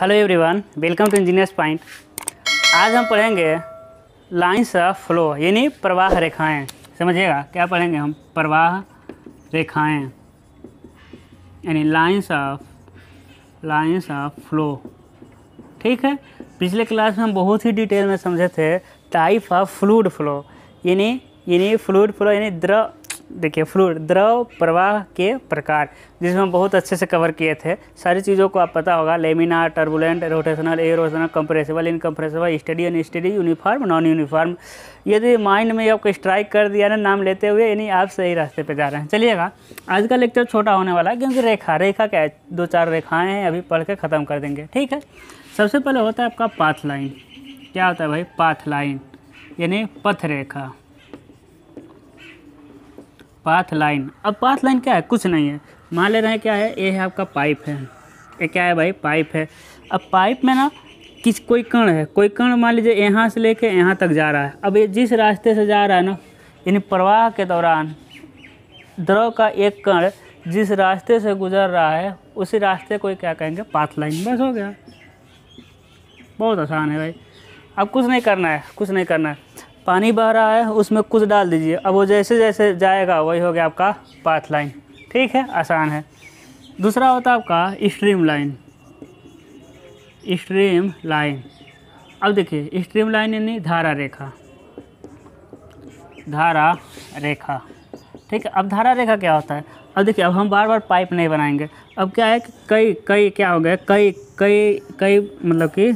hello everyone welcome to engineers point आज हम पढ़ेंगे लाइन्स ऑफ फ्लो यानी प्रवाह रेखाएं समझिएगा क्या पढ़ेंगे हम प्रवाह रेखाएं यानी lines of lines of flow ठीक है पिछले क्लास में हम बहुत ही डिटेल में समझे थे टाइप ऑफ फ्लूड फ्लो यानी यानी फ्लूड फ्लो यानी द्र देखिए फ्लूड द्रव प्रवाह के प्रकार जिसमें हम बहुत अच्छे से कवर किए थे सारी चीज़ों को आप पता होगा laminar turbulent rotational irrotational compressible incompressible steady unsteady uniform non uniform यदि माइंड में आपको स्ट्राइक कर दिया ना नाम लेते हुए यानी आप सही रास्ते पर जा रहे हैं चलिएगा आज का लेक्चर छोटा होने वाला है क्योंकि रेखा रेखा क्या है दो चार रेखाएँ हैं अभी पढ़ के ख़त्म कर देंगे ठीक है सबसे पहले होता है आपका पाथ लाइन क्या होता है भाई पाथ लाइन यानी पथ रेखा पाथ लाइन अब पाथ लाइन क्या है कुछ नहीं है मान ले रहे हैं क्या है ये है आपका पाइप है ये क्या है भाई पाइप है अब पाइप में ना किस कोई कण है कोई कण मान लीजिए यहाँ से लेके यहाँ तक जा रहा है अब ये जिस रास्ते से जा रहा है ना यानी प्रवाह के दौरान द्रव का एक कण जिस रास्ते से गुजर रहा है उसी रास्ते को क्या कहेंगे पाथ लाइन बस हो गया बहुत आसान है भाई अब कुछ नहीं करना है कुछ नहीं करना है पानी बह रहा है उसमें कुछ डाल दीजिए अब वो जैसे जैसे जाएगा वही हो गया आपका पाथ लाइन ठीक है आसान है दूसरा होता है आपका स्ट्रीम लाइन स्ट्रीम लाइन अब देखिए स्ट्रीम लाइन यानी धारा रेखा धारा रेखा ठीक है अब धारा रेखा क्या होता है अब देखिए अब हम बार बार पाइप नहीं बनाएंगे अब क्या है कि कई कई क्या हो गया कई कई कई मतलब कि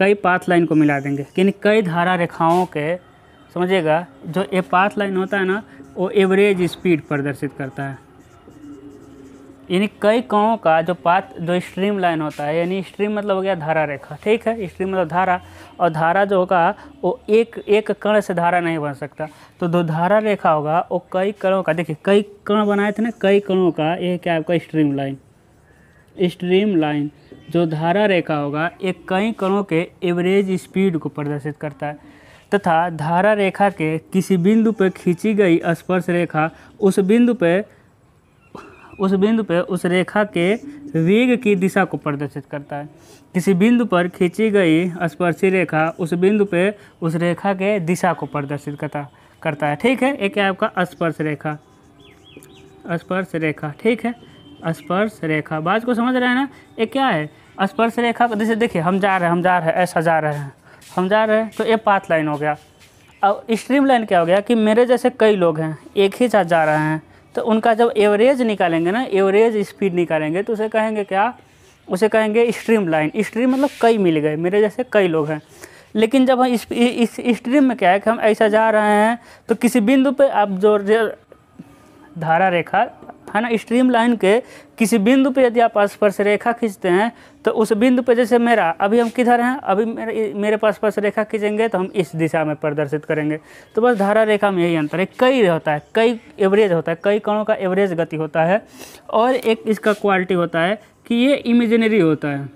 कई पाथ लाइन को मिला देंगे यानी कई धारा रेखाओं के समझिएगा जो ए पाथ लाइन होता है ना वो एवरेज स्पीड प्रदर्शित करता है यानी कई कणों का जो पाथ जो स्ट्रीम लाइन होता है यानी स्ट्रीम मतलब हो गया धारा रेखा ठीक है स्ट्रीम मतलब धारा और धारा जो होगा वो एक एक कण से धारा नहीं बन सकता तो जो धारा रेखा होगा वो कई कणों का देखिए कई कण बनाए थे ना कई कणों का ये क्या आपका स्ट्रीम लाइन स्ट्रीम लाइन जो धारा रेखा होगा एक कई कणों के एवरेज स्पीड को प्रदर्शित करता है तथा धारा रेखा के किसी बिंदु पर खींची गई स्पर्श रेखा उस बिंदु पर उस बिंदु पर उस रेखा के वेग की दिशा को प्रदर्शित करता है किसी बिंदु पर खींची गई स्पर्शी रेखा उस बिंदु पर उस रेखा के दिशा को प्रदर्शित करता करता है ठीक है एक है आपका स्पर्श रेखा स्पर्श रेखा ठीक है स्पर्श रेखा बात को समझ रहे हैं ना ये क्या है स्पर्श रेखा जैसे देखिए हम जा रहे हैं हम जा रहे हैं ऐसा जा रहे हैं हम जा रहे हैं तो ये पाथ लाइन हो गया अब स्ट्रीम लाइन क्या हो गया कि मेरे जैसे कई लोग हैं एक ही साथ जा रहे हैं तो उनका जब एवरेज निकालेंगे ना एवरेज स्पीड निकालेंगे तो उसे कहेंगे क्या उसे कहेंगे स्ट्रीम लाइन स्ट्रीम मतलब कई मिल गए मेरे जैसे कई लोग हैं लेकिन जब हम इस स्ट्रीम में क्या है कि हम ऐसा जा रहे हैं तो किसी बिंदु पर आप जो धारा रेखा है ना स्ट्रीम लाइन के किसी बिंदु पे यदि आप स्पर्श रेखा खींचते हैं तो उस बिंदु पे जैसे मेरा अभी हम किधर हैं अभी मेरे मेरे पास स्पर्श रेखा खींचेंगे तो हम इस दिशा में प्रदर्शित करेंगे तो बस धारा रेखा में यही अंतर है कई होता है कई एवरेज होता है कई कणों का एवरेज गति होता है और एक इसका क्वालिटी होता है कि ये इमेजिनरी होता है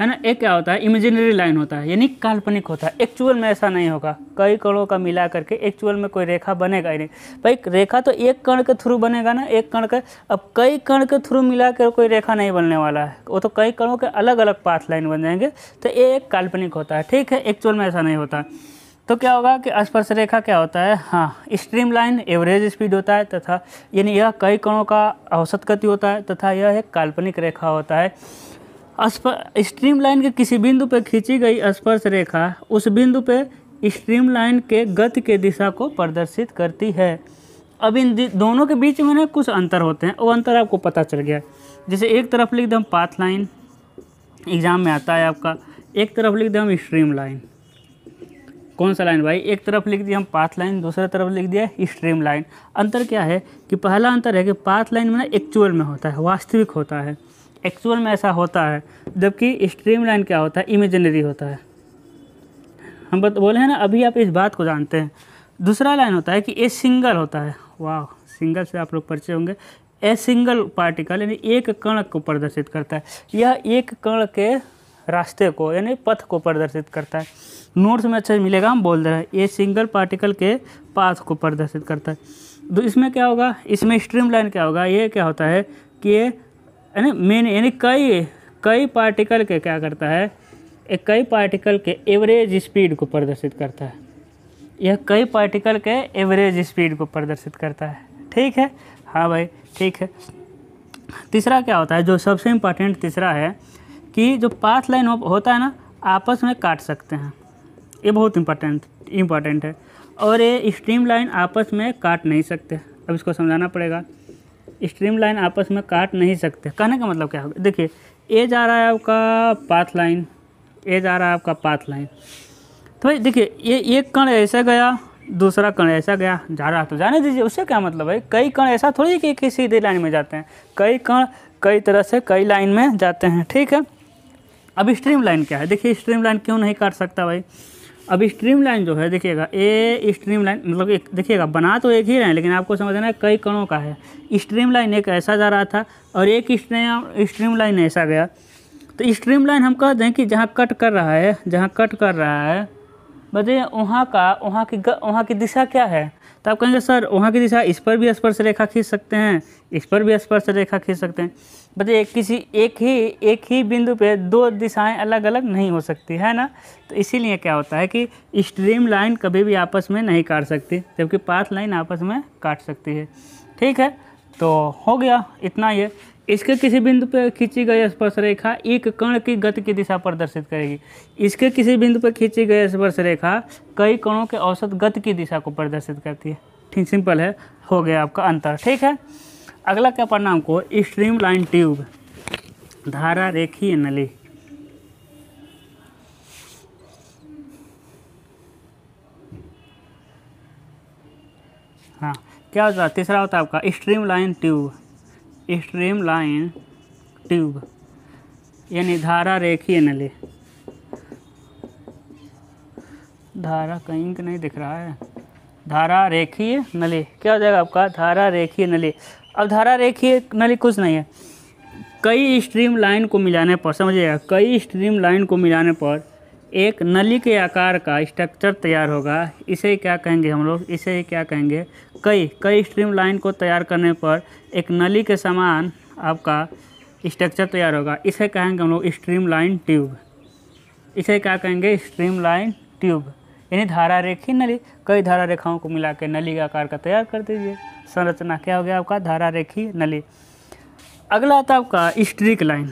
है ना एक क्या होता है इमेजिनरी लाइन होता है यानी काल्पनिक होता है एक्चुअल में ऐसा नहीं होगा कई कणों का मिला करके एक्चुअल में कोई रेखा बनेगा ही नहीं भाई रेखा तो एक कण के थ्रू बनेगा ना एक कण के अब कई कण के थ्रू मिला कर कोई रेखा नहीं बनने वाला है वो तो कई कणों के अलग अलग पाथ लाइन बन जाएंगे तो ये एक काल्पनिक होता है ठीक है एक्चुअल में ऐसा नहीं होता तो क्या होगा कि स्पर्श रेखा क्या होता है हाँ स्ट्रीम लाइन एवरेज स्पीड होता है तथा यानी यह कई कणों का औसत गति होता है तथा यह एक काल्पनिक रेखा होता है स्ट्रीम लाइन के किसी बिंदु पर खींची गई स्पर्श रेखा उस बिंदु पर स्ट्रीम लाइन के गति के दिशा को प्रदर्शित करती है अब इन दोनों के बीच में ना कुछ अंतर होते हैं वो अंतर आपको पता चल गया जैसे एक तरफ लिख दें पाथ लाइन एग्ज़ाम में आता है आपका एक तरफ लिख दें हम स्ट्रीम लाइन कौन सा लाइन भाई एक तरफ लिख दिया हम पाथ लाइन दूसरा तरफ लिख दिया स्ट्रीम लाइन अंतर क्या है कि पहला अंतर है कि पाथ लाइन में ना एक्चुअल में होता है वास्तविक होता है एक्चुअल में ऐसा होता है जबकि स्ट्रीम लाइन क्या होता है इमेजनरी होता है हम बोले हैं ना अभी आप इस बात को जानते हैं दूसरा लाइन होता है कि ए सिंगल होता है वाह सिंगल से आप लोग परिचय होंगे ए सिंगल पार्टिकल यानी एक कण को प्रदर्शित करता है यह एक कण के रास्ते को यानी पथ को प्रदर्शित करता है नोट्स में अच्छा मिलेगा हम बोल दे रहे हैं ए सिंगल पार्टिकल के पाथ को प्रदर्शित करता है तो इसमें क्या होगा इसमें स्ट्रीम लाइन क्या होगा ये क्या होता है कि ये यानी मेन यानी कई कई पार्टिकल के क्या करता है एक कई पार्टिकल के एवरेज स्पीड को प्रदर्शित करता है यह कई पार्टिकल के एवरेज स्पीड को प्रदर्शित करता है ठीक है हाँ भाई ठीक है तीसरा क्या होता है जो सबसे इम्पोर्टेंट तीसरा है कि जो पाथ लाइन होता है ना आपस में काट सकते हैं ये बहुत इम्पोर्टेंट इम्पॉर्टेंट है और ये स्ट्रीम लाइन आपस में काट नहीं सकते अब इसको समझाना पड़ेगा स्ट्रीम लाइन आपस में काट नहीं सकते कहने का मतलब क्या होगा देखिए ए जा रहा है आपका पाथ लाइन ए जा रहा है आपका पाथ लाइन तो भाई देखिए ये एक कण ऐसा गया दूसरा कण ऐसा गया जा रहा तो जाने दीजिए उससे क्या मतलब है कई कण ऐसा थोड़ी कि एक सीधे लाइन में जाते हैं कई कण कई तरह से कई लाइन में जाते हैं ठीक है अब स्ट्रीम लाइन क्या है देखिए स्ट्रीम लाइन क्यों नहीं काट सकता भाई अब स्ट्रीम लाइन जो है देखिएगा ए स्ट्रीम लाइन मतलब एक देखिएगा बना तो एक ही रहे लेकिन आपको समझना है कई कणों का है स्ट्रीम लाइन एक ऐसा जा रहा था और एक स्ट्रीम स्ट्रीम लाइन ऐसा गया तो स्ट्रीम लाइन हम कह दें कि जहाँ कट कर रहा है जहाँ कट कर रहा है बताइए वहाँ का वहाँ की वहाँ की दिशा क्या है तो आप कहेंगे सर वहाँ की दिशा इस पर भी स्पर्श रेखा खींच सकते हैं इस पर भी स्पर्श रेखा खींच सकते हैं बताइए किसी एक ही एक ही बिंदु पे दो दिशाएं अलग अलग नहीं हो सकती है ना तो इसीलिए क्या होता है कि स्ट्रीम लाइन कभी भी आपस में नहीं काट सकती जबकि पाथ लाइन आपस में काट सकती है ठीक है तो हो गया इतना ये इसके किसी बिंदु पर खींची गई स्पर्श रेखा एक कण की गति की दिशा प्रदर्शित करेगी इसके किसी बिंदु पर खींची गई स्पर्श रेखा कई कणों के औसत गति की दिशा को प्रदर्शित करती है ठीक सिंपल है हो गया आपका अंतर ठीक है अगला क्या पढ़ना हमको स्ट्रीम लाइन ट्यूब धारा रेखी नली हाँ क्या होता है तीसरा होता है आपका streamline tube streamline tube यानी धारा रेखी नली धारा कहीं का नहीं दिख रहा है धारा रेखीय नली क्या हो जाएगा आपका धारा रेखीय नली अब धारा रेखीय नली कुछ नहीं है कई स्ट्रीम लाइन को मिलाने पर समझिएगा कई स्ट्रीम लाइन को मिलाने पर एक नली के आकार का स्ट्रक्चर तैयार होगा इसे क्या कहेंगे हम लोग इसे क्या कहेंगे कई कई स्ट्रीम लाइन को तैयार करने पर एक नली के समान आपका स्ट्रक्चर तैयार होगा इसे कहेंगे हम लोग स्ट्रीम लाइन ट्यूब इसे क्या कहेंगे स्ट्रीम लाइन ट्यूब यानी धारा रेखी नली कई धारा रेखाओं को मिला के नली के आकार का तैयार कर दीजिए संरचना क्या हो गया आपका धारा रेखी नली अगला आता आपका स्ट्रीक लाइन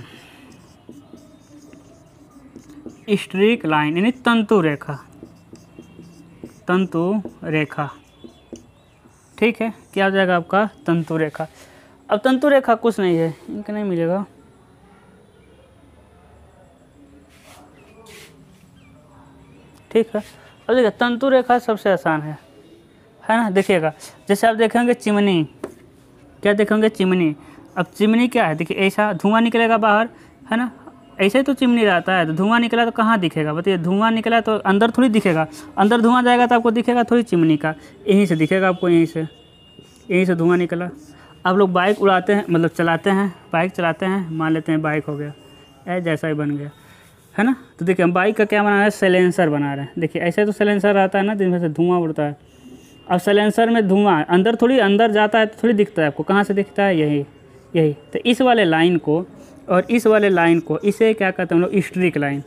स्ट्रीक लाइन यानी तंतु रेखा तंतु रेखा ठीक है क्या हो जाएगा आपका तंतु रेखा अब तंतु रेखा कुछ नहीं है इनके नहीं मिलेगा ठीक है अब देखिए तंतु रेखा सबसे आसान है है ना देखिएगा जैसे आप देखेंगे चिमनी क्या देखेंगे चिमनी अब चिमनी क्या है देखिए ऐसा धुआं निकलेगा बाहर है ना ऐसे तो चिमनी रहता है तो धुआं निकला तो कहाँ दिखेगा बताइए धुआं निकला तो अंदर थोड़ी दिखेगा अंदर धुआं जाएगा तो आपको दिखेगा थोड़ी चिमनी का यहीं से दिखेगा आपको यहीं से यहीं से धुआं निकला आप लोग बाइक उड़ाते हैं मतलब चलाते हैं बाइक चलाते हैं मान लेते हैं बाइक हो गया ऐ जैसा ही बन गया है ना तो देखिए हम बाइक का क्या बना रहे हैं सैलेंसर बना रहे हैं देखिए ऐसे तो सैलेंसर रहता है ना जिनमें से धुआं उड़ता है अब सैलेंसर में धुआं अंदर थोड़ी अंदर जाता है तो थोड़ी दिखता है आपको कहाँ से दिखता है यही यही तो इस वाले लाइन को और इस वाले लाइन को इसे क्या कहते हैं हम लोग स्ट्रिक लाइन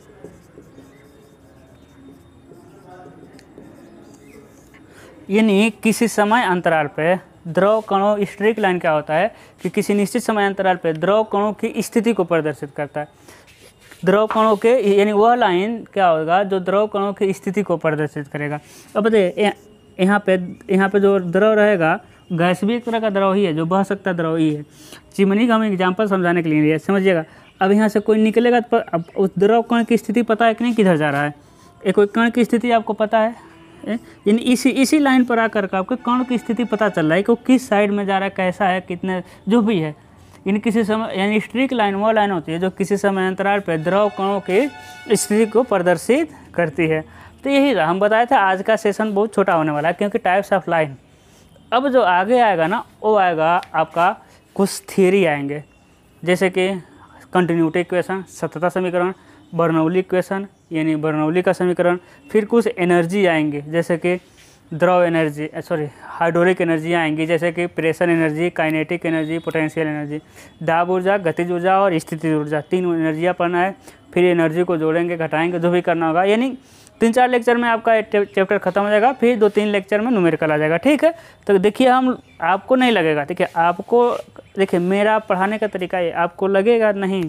यानी किसी समय अंतराल पे द्रव कणों स्ट्रिक लाइन क्या होता है कि किसी निश्चित समय अंतराल पर द्रव कणों की स्थिति को प्रदर्शित करता है द्रव कणों के यानी वह लाइन क्या होगा जो द्रव कणों की स्थिति को प्रदर्शित करेगा अब देखिए यहाँ पे यहाँ पे जो द्रव रहेगा गैस भी एक तरह का द्रव ही है जो बह सकता द्रव ही है चिमनी का हम एग्जाम्पल समझाने के लिए लिया समझिएगा अब यहाँ से कोई निकलेगा तो अब उस द्रव कण की स्थिति पता है कि नहीं किधर जा रहा है एक कोई कण की स्थिति आपको पता है यानी इसी इसी लाइन पर आकर के आपके कण की स्थिति पता चल रहा है कि वो किस साइड में जा रहा है कैसा है कितने जो भी है इन किसी समय यानी स्ट्रिक लाइन वो लाइन होती है जो किसी समय अंतराल पर द्रव कणों की स्थिति को प्रदर्शित करती है तो यही हम बताए थे आज का सेशन बहुत छोटा होने वाला है क्योंकि टाइप्स ऑफ लाइन अब जो आगे आएगा ना वो आएगा आपका कुछ थियरी आएंगे जैसे कि कंटिन्यूटी इक्वेशन सतता समीकरण बर्नौली इक्वेशन यानी बर्नौली का समीकरण फिर कुछ एनर्जी आएंगे जैसे कि द्रव एनर्जी सॉरी हाइड्रोलिक एनर्जी आएंगी जैसे कि pressure energy kinetic energy potential energy दाब ऊर्जा गतिज ऊर्जा और स्थिति ऊर्जा तीन एनर्जियाँ पढ़ना है फिर एनर्जी को जोड़ेंगे घटाएंगे जो भी करना होगा यानी तीन चार लेक्चर में आपका चैप्टर खत्म हो जाएगा फिर दो तीन लेक्चर में कल आ जाएगा ठीक है तो देखिए हम आपको नहीं लगेगा ठीक है आपको देखिए मेरा पढ़ाने का तरीका ये आपको लगेगा नहीं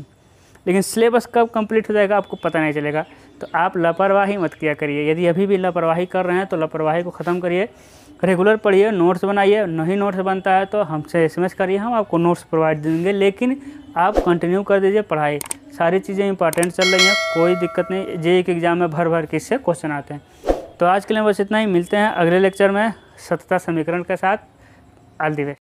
लेकिन सिलेबस कब कंप्लीट हो जाएगा आपको पता नहीं चलेगा तो आप लापरवाही मत किया करिए यदि अभी भी लापरवाही कर रहे हैं तो लापरवाही को ख़त्म करिए रेगुलर पढ़िए नोट्स बनाइए नहीं नोट्स बनता है तो हमसे एस करिए हम आपको नोट्स प्रोवाइड देंगे लेकिन आप कंटिन्यू कर दीजिए पढ़ाई सारी चीज़ें इंपॉर्टेंट चल रही हैं कोई दिक्कत नहीं जे एक एग्ज़ाम में भर भर के इससे क्वेश्चन आते हैं तो आज के लिए बस इतना ही मिलते हैं अगले लेक्चर में सतता समीकरण के साथ ऑल दिवे